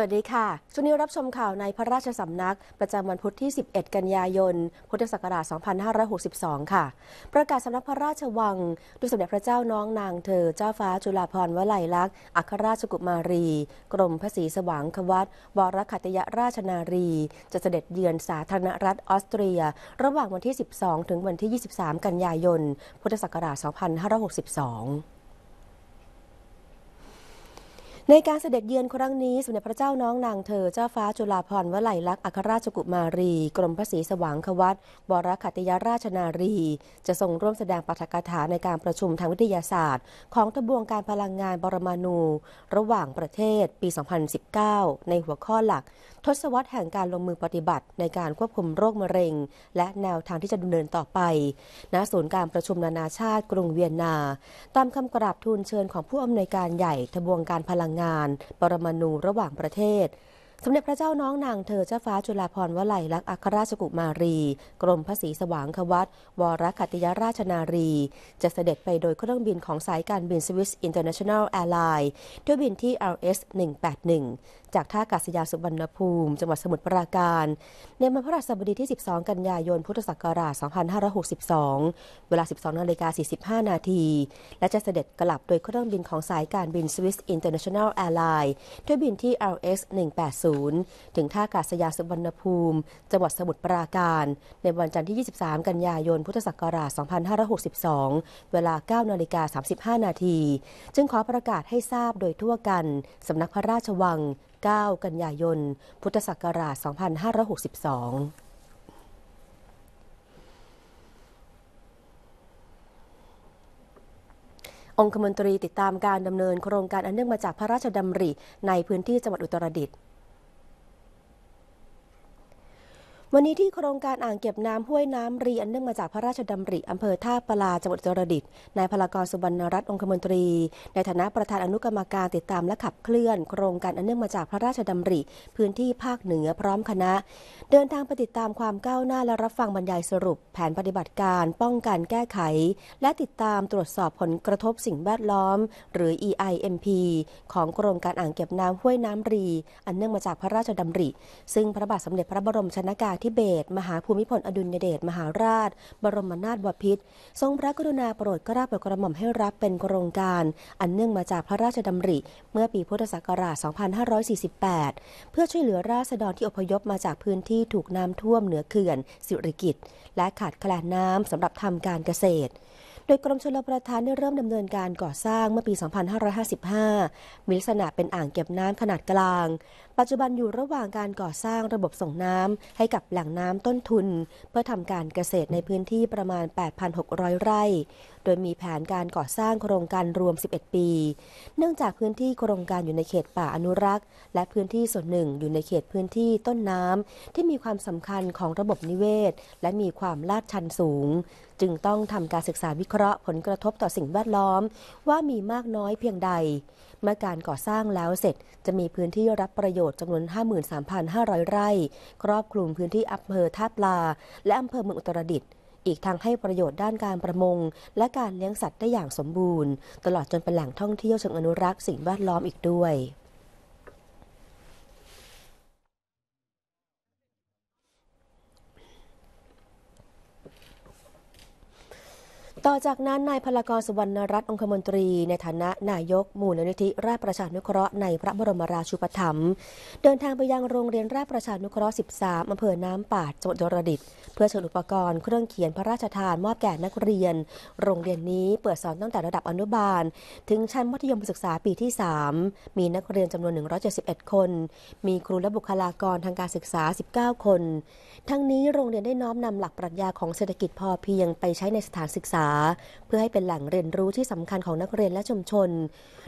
วัสดีค่ะช่วงนี้รับชมข่าวในพระราชสำนักประจำวันพุธที่ 11 กันยายน พุทธศักราช 2562 ค่ะ ประกาศสำนักพระราชวัง้ดยสมเด็จพระเจ้าน้องนางเธอเจ้าฟ้าจุฬาภรณ์วลัยลักษณ์อัครราชกุมารี กรมพระศรีสว่างควัตวรคัตยราชนารี จะเสด็จเยือนสาธารณรัฐออสเตรียระหว่างวันที่ 12 ถึงวันที่ 23 กันยายน พุทธศักราช 2562ในการเสด็จเยือนครั้งนี้ สมเด็จพระเจ้าน้องนางเธอเจ้าฟ้าจุฬาภรณ์วลัยลักษณ์อัครราชกุมารี กรมพระศรีสว่างควัตบรคัตยราชนารี จะทรงร่วมแสดงปาฐกถาในการประชุมทางวิทยาศาสตร์ ของทะบวงการพลังงานบรมานู ระหว่างประเทศปี 2019 ในหัวข้อหลัก ทศวรรษแห่งการลงมือปฏิบัติในการควบคุมโรคมะเร็ง และแนวทางที่จะดำเนินต่อไปณศูนย์การประชุมนานาชาติกรุงเวียนนาตามคำกราบทูลเชิญของผู้อำนวยการใหญ่ทบวงการพลังงานปรมาณูระหว่างประเทศสมเด็จพระเจ้าน้องนางเธอเจ้าฟ้าจุฬาภรว์วลัยลักษณ์อัครราชกุมารี กรมพระศรีสว่างควัตวรคัติยราชนารี จะเสด็จไปโดยเครื่องบินของสายการบินสวิสอินเตอร์เนชั่นแนลแอร์ไลน์ด้วยบินที่ RS 181 จากท่าอากาศยานสุวรรณภูมิจังหวัดสมุทรปราการ ในวันพระราชบดีที่ 12 กันยายนพุทธศักราช2562 เวลา 12นาฬิกา45นาทีและจะเสด็จกลับโดยเครื่องบินของสายการบินสวิสอินเตอร์เนชั่นแนลแอร์ไลน์ด้วยบินที่ RS 180 0ถึงท่าอากาศยานสุวรรณภูมิจังหวัดสมุทรปราการ ในวันจันทร์ที่ 23 กันยายน พุทธศักราช 2562 เวลา 9 นาฬิกา35 นาที จึงขอประกาศให้ทราบโดยทั่วกัน สำนักพระราชวัง 9 กันยายน พุทธศักราช 2562 องคมนตรีติดตามการดำเนินโครงการอันเนื่องมาจากพระราชดำริ ในพื้นที่จังหวัดอุตรดิตถ์วันนี้ที่โครงการอ่างเก็บน้ำห้วยน้ำรีอันเนื่องมาจากพระราชดำริ อำเภอท่าปลาจังหวัดจรดิตนายพลกรสุบรรณรัตน์องคมนตรี ในฐานะประธานอนุกรรมการติดตามและขับเคลื่อน โครงการอันเนื่องมาจากพระราชดำริพื้นที่ภาคเหนือพร้อมคณะ เดินทางไปติดตามความก้าวหน้าและรับฟังบรรยายสรุปแผนปฏิบัติการป้องกันแก้ไข และติดตามตรวจสอบผลกระทบสิ่งแวดล้อมหรือ EIMP ของโครงการอ่างเก็บน้ำห้วยน้ำรีอันเนื่องมาจากพระราชดำริ ซึ่งพระบาทสมเด็จพระบรมชนากาธิเบศมหาภูมิพลอดุลยเดช มหาราช บรมนาถบพิตรทรงพระกรุณาโปรดกราบโปรดกระหม่อมให้รับเป็นโครงการ อันเนื่องมาจากพระราชดำริ เมื่อปีพุทธศักราช 2548 เพื่อช่วยเหลือราษฎรที่อพยพมาจากพื้นที่ถูกน้ำท่วมเหนือเขื่อน สิริกิตและขาดแคลนน้ำสำหรับทำการเกษตรดยกรมชลประทานได้เริ่มดำเนินการก่อสร้างเมื่อปี 2555 มีลักษณะเป็นอ่างเก็บน้ำขนาดกลาง ปัจจุบันอยู่ระหว่างการก่อสร้างระบบส่งน้ำให้กับแหล่งน้ำต้นทุน เพื่อทำการเกษตรในพื้นที่ประมาณ 8,600 ไร่ดยมีแผนการก่อสร้างโครงการรวม 11 ปี เนื่องจากพื้นที่โครงการอยู่ในเขตป่าอนุรักษ์ และพื้นที่ส่วนหนึ่งอยู่ในเขตพื้นที่ต้นน้ำที่มีความสำคัญของระบบนิเวศ และมีความลาดชันสูง จึงต้องทำการศึกษาวิเคราะห์ผลกระทบต่อสิ่งแวดล้อมว่ามีมากน้อยเพียงใด เมื่อการก่อสร้างแล้วเสร็จจะมีพื้นที่รับประโยชน์จำนวน 53,500 ไร่ ครอบคลุมพื้นที่อำเภอท่าปลา และอำเภอเมืองอุตรดิตถ์อีกทั้งให้ประโยชน์ด้านการประมง และการเลี้ยงสัตว์ได้อย่างสมบูรณ์ ตลอดจนเป็นแหล่งท่องเที่ยวเชิงอนุรักษ์สิ่งแวดล้อมอีกด้วยต่อจากนั้นนายพลกรสวรรณรัตน์องคมนตรี ในฐานะนายกมูลนิธิราชประชานุเคราะห์ในพระบรมราชูปถัมภ์เดินทางไปยังโรงเรียนราชประชานุเคราะห์ 13 อำเภอ น้ำปาดจังหวัดยรดิตเพื่อเชิญอุปกรณ์เครื่องเขียนพระราชทานมอบแก่นักเรียน โรงเรียนนี้เปิดสอนตั้งแต่ระดับอนุบาล ถึงชั้นมัธยมศึกษาปีที่ 3 มีนักเรียนจำนวน 171 คน มีครูและบุคลากรทางการศึกษา 19 คน ทั้งนี้โรงเรียนได้น้อมนำหลักปรัชญาของเศรษฐกิจพอเพียงไปใช้ในสถานศึกษาเพื่อให้เป็นแหล่งเรียนรู้ที่สำคัญของนักเรียนและชุมชน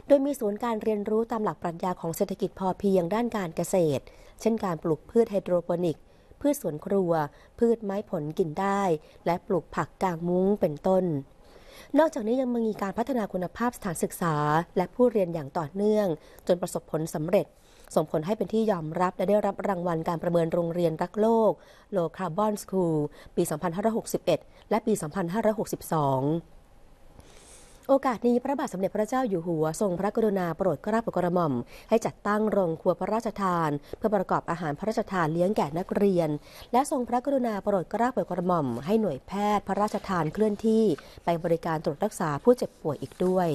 โดยมีศูนย์การเรียนรู้ตามหลักปรัชญาของเศรษฐกิจพอเพียงด้านการเกษตร เช่นการปลูกพืชไฮโดรโปนิกพืชสวนครัว พืชไม้ผลกินได้ และปลูกผักกางมุ้งเป็นต้น นอกจากนี้ยังมีการพัฒนาคุณภาพสถานศึกษา และผู้เรียนอย่างต่อเนื่อง จนประสบผลสำเร็จส่งผลให้เป็นที่ยอมรับและได้รับรางวัลการประเมินโรงเรียนรักโลก Low Carbon School ปี 2561 และปี 2562 โอกาสนี้พระบาทสมเด็จพระเจ้าอยู่หัวทรงพระกรุณาโปรดกร้าบกระหม่อม ให้จัดตั้งโรงครัวพระราชทาน เพื่อประกอบอาหารพระราชทานเลี้ยงแก่นักเรียน และทรงพระกรุณาโปรดกร้าบกระหม่อมให้หน่วยแพทย์พระราชทานเคลื่อนที่ไปบริการตรวจรักษาผู้เจ็บป่วยอีกด้วย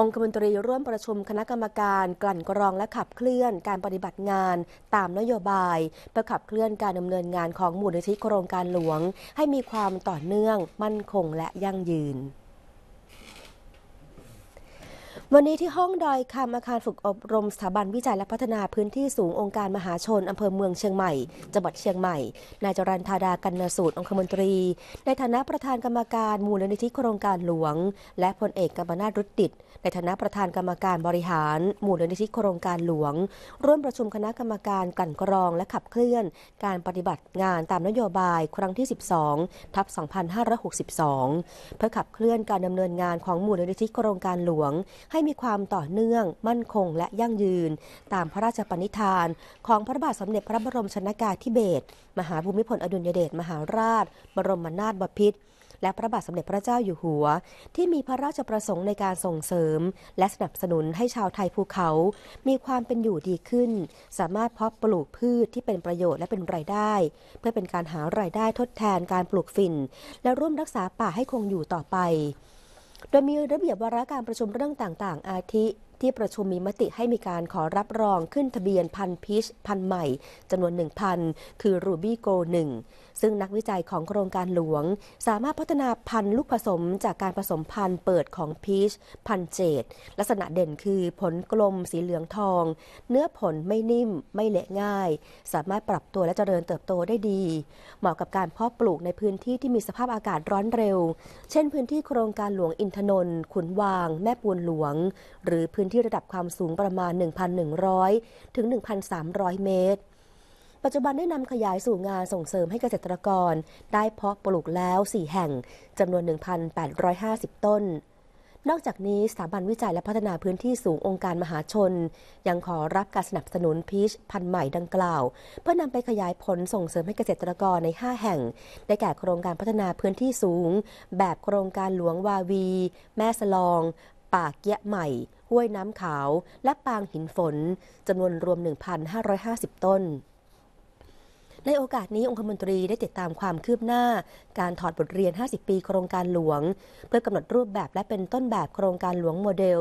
องคมนตรีร่วมประชุมคณะกรรมการกลั่นกรองและขับเคลื่อนการปฏิบัติงานตามนโยบายเพื่อขับเคลื่อนการดำเนินงานของมูลนิธิโครงการหลวงให้มีความต่อเนื่องมั่นคงและยั่งยืนวันนี้ที่ห้องดอยคำอาคารฝึกอบรมสถาบันวิจัยและพัฒนาพื้นที่สูงองค์การมหาชนอำเภอเมืองเชียงใหม่จังหวัดเชียงใหม่ นายจรันธาดากันนสูตรองคมนตรี ในฐานะประธานกรรมการมูลนิธิโครงการหลวง และพลเอกกัมนาตรุติด ในฐานะประธานกรรมการบริหารมูลนิธิโครงการหลวง ร่วมประชุมคณะกรรมการกันกรองและขับเคลื่อนการปฏิบัติงานตามนโยบายครั้งที่ 12ทับ2562 เพื่อขับเคลื่อนการดำเนินงานของมูลนิธิโครงการหลวงใให้มีความต่อเนื่อง มั่นคงและยั่งยืน ตามพระราชปณิธาน ของพระบาทสมเด็จพระบรมชนากาธิเบศรมหาภูมิพลอดุลยเดชมหาราชบรมนาถบพิตรและพระบาทสมเด็จพระเจ้าอยู่หัว ที่มีพระราชประสงค์ในการส่งเสริมและสนับสนุนให้ชาวไทยภูเขา มีความเป็นอยู่ดีขึ้น สามารถเพาะปลูกพืชที่เป็นประโยชน์และเป็นรายได้ เพื่อเป็นการหารายได้ทดแทนการปลูกฝิ่น และร่วมรักษาป่าให้คงอยู่ต่อไปโดยมีระเบียบวาระการประชุมเรื่องต่างๆอาทิที่ประชุมมีมติให้มีการขอรับรองขึ้นทะเบียนพันพีชพันใหม่จำนวน 1,000 คือรูบี้โกหนึ่งซึ่งนักวิจัยของโครงการหลวง สามารถพัฒนาพันธุ์ลูกผสมจากการผสมพันธุ์เปิดของพีชพันเจดลักษณะเด่นคือผลกลมสีเหลืองทอง เนื้อผลไม่นิ่มไม่เละง่าย สามารถปรับตัวและเจริญเติบโตได้ดี เหมาะกับการเพาะปลูกในพื้นที่ที่มีสภาพอากาศร้อนเร็ว เช่นพื้นที่โครงการหลวงอินทนนท์ขุนวาง แม่ปูนหลวง หรือพื้นนที่ระดับความสูงประมาณ 1,100 ถึง 1,300 เมตร ปัจจุบันได้นำขยายสู่งานส่งเสริมให้เกษตรกร ได้เพาะปลูกแล้ว 4 แห่งจำนวน 1,850 ต้น นอกจากนี้สถาบันวิจัยและพัฒนาพื้นที่สูงองค์การมหาชน ยังขอรับการสนับสนุนพีชพันธุ์ใหม่ดังกล่าว เพื่อนำไปขยายผลส่งเสริมให้เกษตรกรใน 5 แห่ง ได้แก่โครงการพัฒนาพื้นที่สูง แบบโครงการหลวงวาวี แม่สลองป่าเกี้ยใหม่ห้วยน้ำขาว และปางหินฝนจำนวนรวม 1,550 ต้น ในโอกาสนี้องคมนตรีได้ติดตามความคืบหน้า การถอดบทเรียน 50 ปีโครงการหลวง เพื่อกำหนดรูปแบบและเป็นต้นแบบโครงการหลวงโมเดล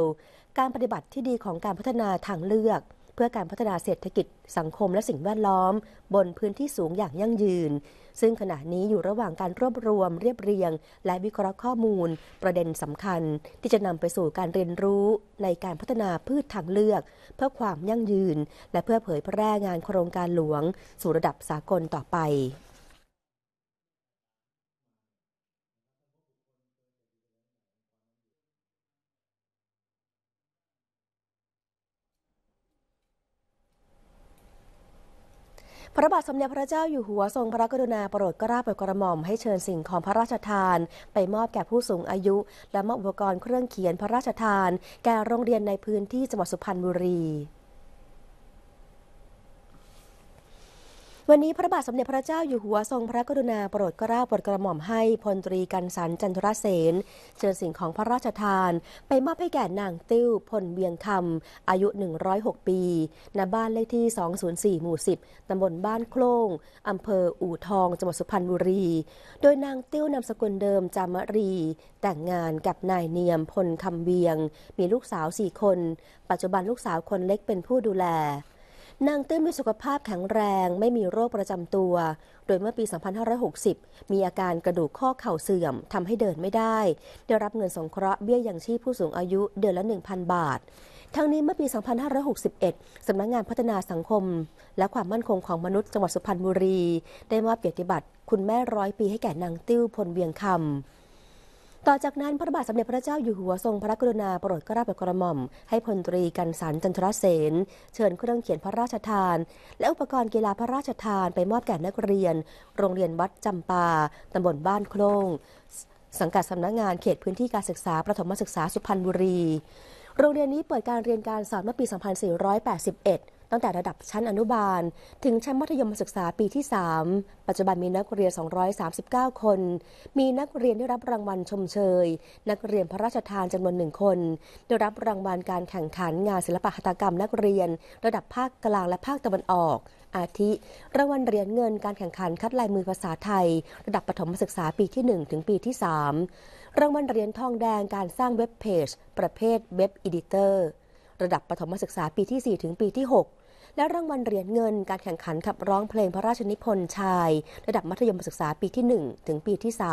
การปฏิบัติที่ดีของการพัฒนาทางเลือก เพื่อการพัฒนาเศรษฐกิจสังคมและสิ่งแวดล้อม บนพื้นที่สูงอย่างยั่งยืนซึ่งขณะนี้อยู่ระหว่างการรวบรวม เรียบเรียง และวิเคราะห์ข้อมูล ประเด็นสำคัญที่จะนำไปสู่การเรียนรู้ในการพัฒนาพืชทางเลือก เพื่อความยั่งยืน และเพื่อเผยแพร่งานโครงการหลวง สู่ระดับสากลต่อไปพระบาทสมเด็จพระเจ้าอยู่หัวทรงพระกรุณาโปรดกระราโปรดกระหม่อม ให้เชิญสิ่งของพระราชทาน ไปมอบแก่ผู้สูงอายุและมอบอุปกรณ์เครื่องเขียนพระราชทาน แก่โรงเรียนในพื้นที่จังหวัดสุพรรณบุรีวันนี้พระบาทสมเด็จพระเจ้าอยู่หัวทรงพระกรุณาโปรดกลาโปรดกระหม่อมให้พลตรีกันสันจันทรเสนเชิญสิ่งของพระราชทานไปมอบให้แก่นางติ้วพลเวียงคำอายุ 106 ปีณบ้านเลขที่ 204 หมู่ 10 ตำบลบ้านโคลงอำเภออู่ทอง จังหวัดสุพรรณบุรี โดยนางติ้วนามสกุลเดิมจามรีแต่งงานกับนายเนียมพลคำเวียง มีลูกสาว 4 คน ปัจจุบันลูกสาวคนเล็กเป็นผู้ดูแลนางตื้มมีสุขภาพแข็งแรงไม่มีโรคประจำตัว โดยเมื่อปี 2560 มีอาการกระดูกข้อเข่าเสื่อมทำให้เดินไม่ได้ ได้รับเงินสงเคราะห์เบี้ยยังชีพผู้สูงอายุเดือนละ 1,000 บาท ทั้งนี้เมื่อปี 2561 สำนักงงานพัฒนาสังคม และความมั่นคงของมนุษย์จังหวัดสุพรรณบุรีได้มอบเกียรติบัตรคุณแม่ร้อยปีให้แก่นางติ้วพลเวียงคำต่อจากนั้น พระบาทสมเด็จพระเจ้าอยู่หัวทรงพระกรุณาโปรดกราบกระหม่อม ให้พลตรี กันสันจันทรเสนเชิญเครื่องเขียนพระราชทาน และอุปกรณ์กีฬาพระราชทาน ไปมอบแก่นักเรียน โรงเรียนวัดจำปาตำบลบ้านโคลงสังกัดสำนักงงานเขตพื้นที่การศึกษา ประถมศึกษาสุพรรณบุรีโรงเรียนนี้เปิดการเรียนการสอนเมื่อปี 2481ตั้งแต่ระดับชั้นอนุบาลถึงชั้นมัธยมศึกษาปีที่ 3 ปัจจุบันมีนักเรียน 239 คน มีนักเรียนได้รับรางวัลชมเชย นักเรียนพระราชทานจำนวนหนึ่งคน ได้รับรางวัลการแข่งขันงานศิลปะหัตถกรรมนักเรียน ระดับภาคกลางและภาคตะวันออก อาทิรางวัลเหรียญเงินการแข่งขันคัดลายมือภาษาไทย ระดับปฐมศึกษาปีที่1ถึงปีที่3 รางวัลเหรียญทองแดงการสร้างเว็บเพจ ประเภทเว็บอดิเตอร์ระดับปฐมศึกษาปีที่4ถึงปีที่ 6และรางวัลเหรียญเงิน การแข่งขันขับร้องเพลงพระราชนิพนธ์ชาย ระดับมัธยมศึกษาปีที่ 1 ถึงปีที่ 3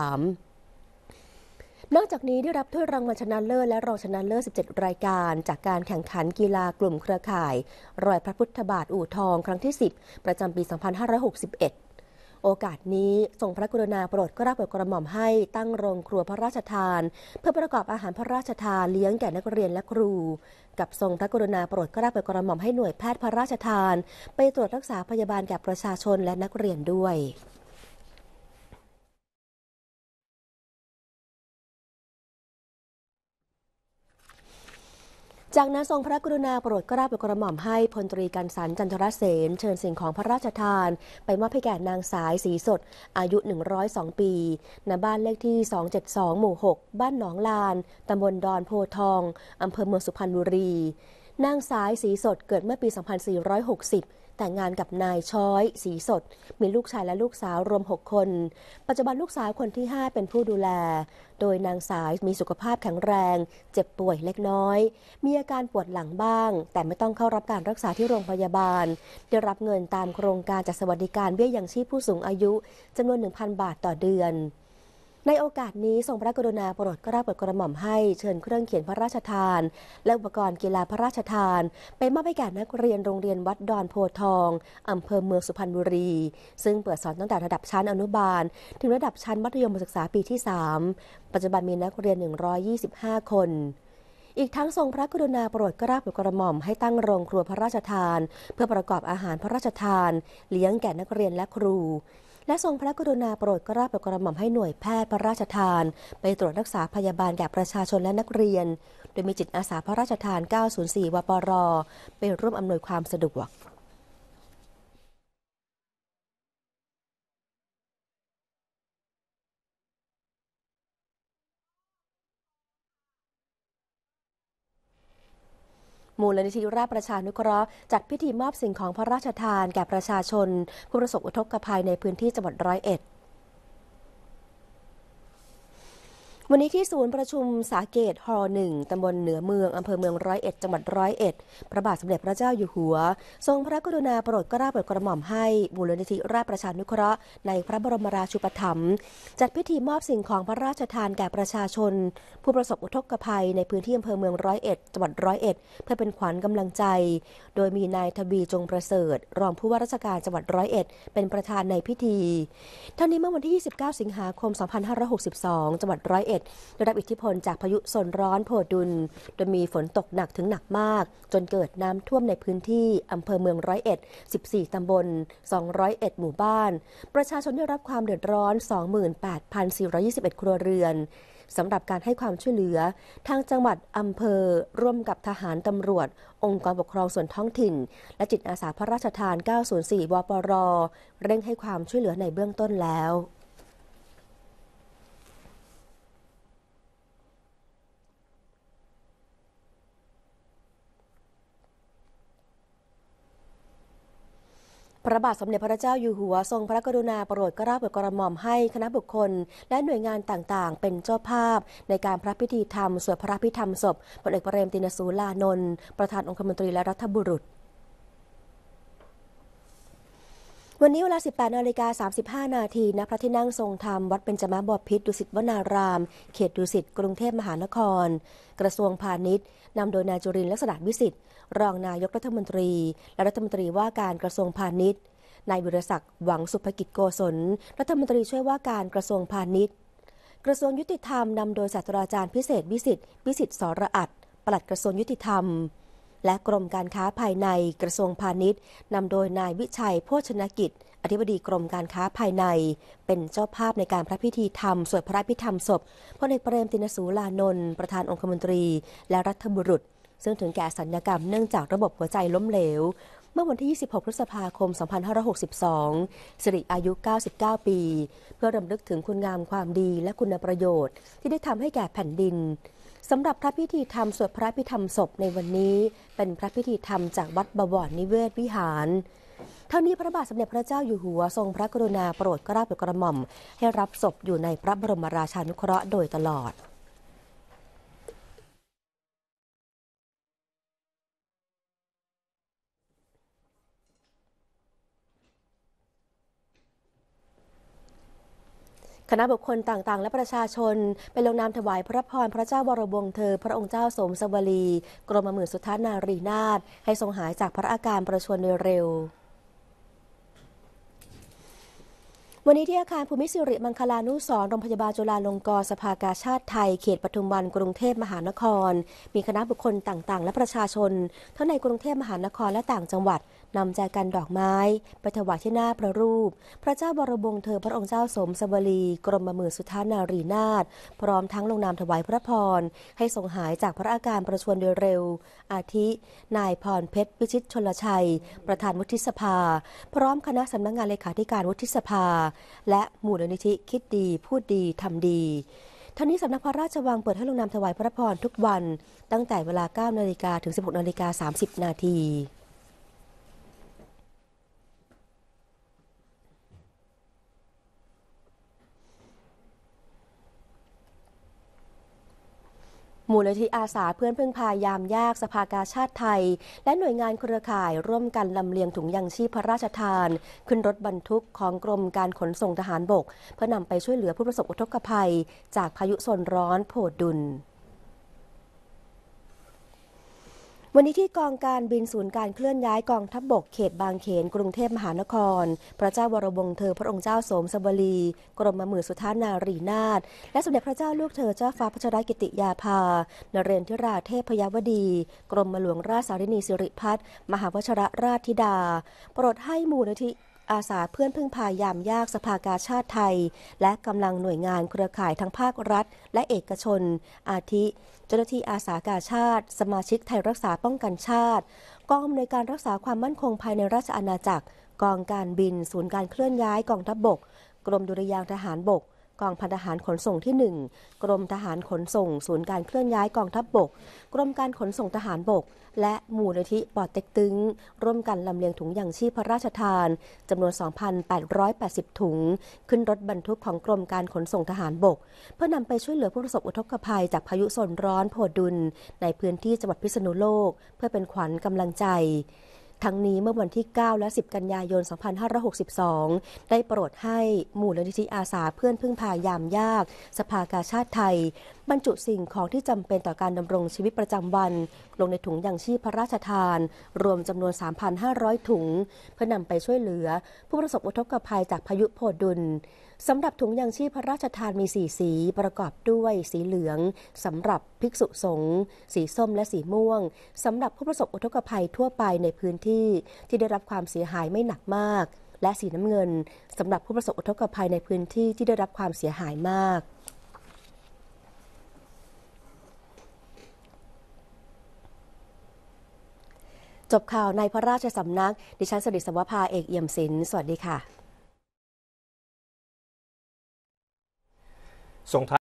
นอกจากนี้ได้รับถ้วยรางวัลชนะเลิศและรองชนะเลิศ 17 รายการ จากการแข่งขันกีฬากลุ่มเครือข่าย รอยพระพุทธบาท อู่ทองครั้งที่ 10 ประจำปี 2561โอกาสนี้ ทรงพระกรุณาโปรดกราบกระหม่อมให้ตั้งโรงครัวพระราชทาน เพื่อประกอบอาหารพระราชทานเลี้ยงแก่นักเรียนและครู กับทรงพระกรุณาโปรดกราบกระหม่อมให้หน่วยแพทย์พระราชทาน ไปตรวจรักษาพยาบาลแก่ประชาชนและนักเรียนด้วยจากนั้นทรงพระกรุณาโปรดกราบกระหม่อมให้พลตรีกันสันจันทรเสนเชิญสิ่งของพระราชทาน ไปมอบให้แก่นางสายสีสดอายุ 102 ปีณบ้านเลขที่ 272 หมู่ 6 บ้านหนองลานตำบลดอนโพทองอำเภอเมืองสุพรรณบุรี นางสายสีสดเกิดเมื่อปี 2460แต่งงานกับนายช้อย สีสด มีลูกชายและลูกสาวรวม 6 คน ปัจจุบันลูกสาว คนที่ 5 เป็นผู้ดูแล โดยนางสายมีสุขภาพแข็งแรง เจ็บป่วยเล็กน้อย มีอาการปวดหลังบ้าง แต่ไม่ต้องเข้ารับการรักษาที่โรงพยาบาล ได้รับเงินตามโครงการจัดสวัสดิการเบี้ยยังชีพผู้สูงอายุจำนวน 1,000 บาทต่อเดือนในโอกาสนี้ ทรงพระกรุณาโปรดกระเบปดกระหม่อมให้เชิญเครื่องเขียนพระราชทาน และอุปกรณ์กีฬาพระราชทาน ไปมอบให้แก่นักเรียนโรงเรียนวัดดอนโพทอง อำเภอเมืองสุพรรณบุรี ซึ่งเปิดสอนตั้งแต่ระดับชั้นอนุบาล ถึงระดับชั้นมัธยมศึกษาปีที่ 3 ปัจจุบันมีนักเรียน 125 คน อีกทั้งทรงพระกรุณาโปรดกรเบิดกระหม่อมให้ตั้งโรงครัวพระราชทาน เพื่อประกอบอาหารพระราชทาน เลี้ยงแก่นักเรียนและครูและทรงพระกรุณาโปรดกราบกระหม่อมให้หน่วยแพทย์พระราชทาน ไปตรวจรักษาพยาบาลแก่ประชาชนและนักเรียน โดยมีจิตอาสาพระราชทาน 904 วปรไปร่วมอำนวยความสะดวกมูลนิธิราชประชานุเคราะห์จัดพิธีมอบสิ่งของพระราชทาน แก่ประชาชนผู้ประสบอุทกภัยในพื้นที่จังหวัดร้อยเอ็ดวันนี้ที่ศูนย์ประชุมสาเกตฮอหนึ่งตำบลเหนือเมือง อำเภอเมืองร้อยเอ็ดจังหวัดร้อยเอ็ดพระบาทสมเด็จพระเจ้าอยู่หัว ทรงพระกรุณาโปรดกระ้าโปรดกระหม่อมให้รูษนิธิราชประชานุเคราะห์ในพระบรมราชูปถัมภ์จัดพิธีมอบสิ่งของพระราชทานแก่ประชาชน ผู้ประสบอุทกภัยในพื้นที่อำเภอเมืองร้อยเอ็ดจังหวัดร้อยเอ็ดเพื่อเป็นขวัญกำลังใจ โดยมีนายทวีจงประเสริฐ รองผู้ว่าราชการจังหวัดร้อยเอ็ดเป็นประธานในพิธีทั้งนี้เมื่อวันที่ 29 สิงหาคม 2562จังหวัดร้อยเอ็ดได้รับอิทธิพลจากพายุโซนร้อนโพดุลโดยมีฝนตกหนักถึงหนักมาก จนเกิดน้ำท่วมในพื้นที่อำเภอเมืองร้อยเอ็ด 14ตำบล 201 หมู่บ้าน ประชาชนได้รับความเดือดร้อน 28,421 ครัวเรือน สำหรับการให้ความช่วยเหลือ ทางจังหวัดอำเภอร่วมกับทหารตำรวจ องค์กรปกครองส่วนท้องถิ่น และจิตอาสาพระราชทาน 904วปรเร่งให้ความช่วยเหลือในเบื้องต้นแล้วพระบาทสมเด็จพระเจ้าอยู่หัวทรงพระกรุณาโปรดกระาบกระหม่อมให้คณะบุคคลและหน่วยงานต่างๆเป็นเจ้าภาพในการพระพิธีธรรมสวดพระพิธรรมศพพลเอกเปรมตินสูลานนท์ประธานองคมนตรีและรัฐบุรุษวันนี้เวลา 18นาฬิกา35นาทีณพระที่นั่งทรงธรรม วัดเป็นจมาบพิษดุสิตวนาราม เขตดุสิต กรุงเทพมหานคร กระทรวงพาณิชย์นำโดยนายจุรินลักษณะวิสิทธิ์ รองนายกรัฐมนตรี และรัฐมนตรีว่าการกระทรวงพาณิชย์นายวิรศักดิ์ หวังสุภกิจโกศล รัฐมนตรีช่วยว่าการกระทรวงพาณิชย์ กระทรวงยุติธรรม นำโดยศาสตราจารย์พิเศษวิสิทธิ์ วิสิทธิ์สระอัดปลัดกระทรวงยุติธรรมและกรมการค้าภายในกระทรวงพาณิชย์นำโดยนายวิชัยโภชนกิจ อธิบดีกรมการค้าภายใน เป็นเจ้าภาพในการพระพิธีธรรมสวดพระพิธรรมศพพลเอกเปรมตินสูลานนท์ประธานองคมนตรีและรัฐบุรุษ ซึ่งถึงแก่สัญญกรรมเนื่องจากระบบหัวใจล้มเหลว เมื่อวันที่ 26พฤษภาคม 2562สิริอายุ 99 ปี เพื่อรำลึกถึงคุณงามความดีและคุณประโยชน์ ที่ได้ทำให้แก่แผ่นดินสำหรับพระพิธีธรรมสวดพระพิธรรมศพในวันนี้ เป็นพระพิธีธรรมจากวัดบวรนิเวศวิหาร เท่านี้พระบาทสมเด็จพระเจ้าอยู่หัวทรงพระกรุณาโปรดเกล้าโปรดกระหม่อม ให้รับศพอยู่ในพระบรมราชานุเคราะห์โดยตลอดคณะบุคคลต่างๆ และประชาชนไปลงนามถวายพระพรพระเจ้าวรวงเธอพระองค์เจ้าสมสวรีกรมหมื่นสุทธานารีนาถให้ทรงหายจากพระอาการประชวรโดยเร็ววันนี้ที่อาคาร ภูมิสิริมังคลานุสรโรงพยาบาลจุฬาลงกรณ์สภากาชาติไทยเขตปทุมวัน กรุงเทพมหานคร มีคณะบุคคลต่าง ๆ และประชาชน ทั้งในกรุงเทพมหานครและต่างจังหวัด นำใจกันดอกไม้ไปถวายที่หน้าพระรูป พระเจ้าบรมวงศ์เธอพระองค์เจ้าสมสวรี กรมมือสุทานารีนาถพร้อมทั้งลงนามถวายพระพรให้ทรงหายจากพระอาการประชวรโดยเร็ว อาทินายพรเพชรวิชิตชนลชัย ประธานวุฒิสภา พร้อมคณะสำนักงงานเลขาธิการวุฒิสภาและมูลนิธิ คิดดีพูดดี ทำดี ท่านี้สำนักพระราชวังเปิดให้ลงนามถวายพระพรทุกวันตั้งแต่เวลา9นาฬิกาถึง 16นาฬิกา30 นาทีมูลนิธิอาสาเพื่อนพึ่งพายามยากสภากาชาติไทย และหน่วยงานเครือข่ายร่วมกันลำเลียงถุงยางชีพพระราชทาน ขึ้นรถบรรทุกของกรมการขนส่งทหารบก เพื่อนำไปช่วยเหลือผู้ประสบอุทกภัย จากพายุโซนร้อนโพดุลวันนี้ที่กองการบินศูนย์การเคลื่อนย้ายกองทัพบบกเขตบางเขน กรุงเทพมหานคร พระเจ้าวรวงศ์เธอพระองค์เจ้าสมสวลีกรมมือสุทานารีนาถและสมเด็จพระเจ้าลูกเธอเจ้าฟ้าพะชรกิติยาภา นเรนทิราเทพพยวดีกรมหลวงราชสารินีสิริพัฒน์มหาวชรราชธิดา โปรดให้มูลนิธิอาสาเพื่อนพึ่งพายามยากสภากาชาติไทย และกำลังหน่วยงานเครือข่ายทั้งภาครัฐ และเอกชน อาทิ เจ้าหน้าที่อาสากาชาติ สมาชิกไทยรักษาป้องกันชาติ กองอำนวยการรักษาความมั่นคงภายในราชอาณาจักร กองการบินศูนย์การเคลื่อนย้ายกองทัพบบกกรมดุริยางทหารบกกองพันทหารขนส่งที่ 1 กรมทหารขนส่งศูนย์การเคลื่อนย้ายกองทัพบบกกรมการขนส่งทหารบก และมูลนิธิปอดเต็กตึงร่วมกันลำเลียงถุงยางชีพพระราชทานจำนวน 2,880 ถุงขึ้นรถบรรทุกของกรมการขนส่งทหารบกเพื่อนำไปช่วยเหลือผู้ประสบอุทกภัยจากพายุโซนร้อนโพดุลในพื้นที่จังหวัดพิษณุโลก เพื่อเป็นขวัญกำลังใจทั้งนี้เมื่อวันที่ 9 และ 10 กันยายน 2562 ได้โปรดให้หมู่ลนิธิอาสาเพื่อนพึ่งพายามยาก สภากาชาติไทยบรรจุสิ่งของที่จำเป็นต่อการดำรงชีวิตประจำวัน ลงในถุงยังชีพพระราชทาน รวมจำนวน 3,500 ถุง เพื่อนำไปช่วยเหลือ ผู้ประสบอุทกภัยจากพายุโพดุลสำหรับถุงยังชีพพระราชทานมีสีสีประกอบด้วยสีเหลืองสำหรับภิกษุสงฆ์สีส้มและสีม่วงสำหรับผู้ประสบอุทกภัยทั่วไปในพื้นที่ที่ที่ได้รับความเสียหายไม่หนักมาก และสีน้ำเงินสำหรับผู้ประสบอุทกภัยในพื้นที่ที่ได้รับความเสียหายมาก จบข่าวในพระราชสำนักดิฉันสดิสวภาเอกเอี่ยมศิลป์สวัสดีค่ะ ส่งท้าย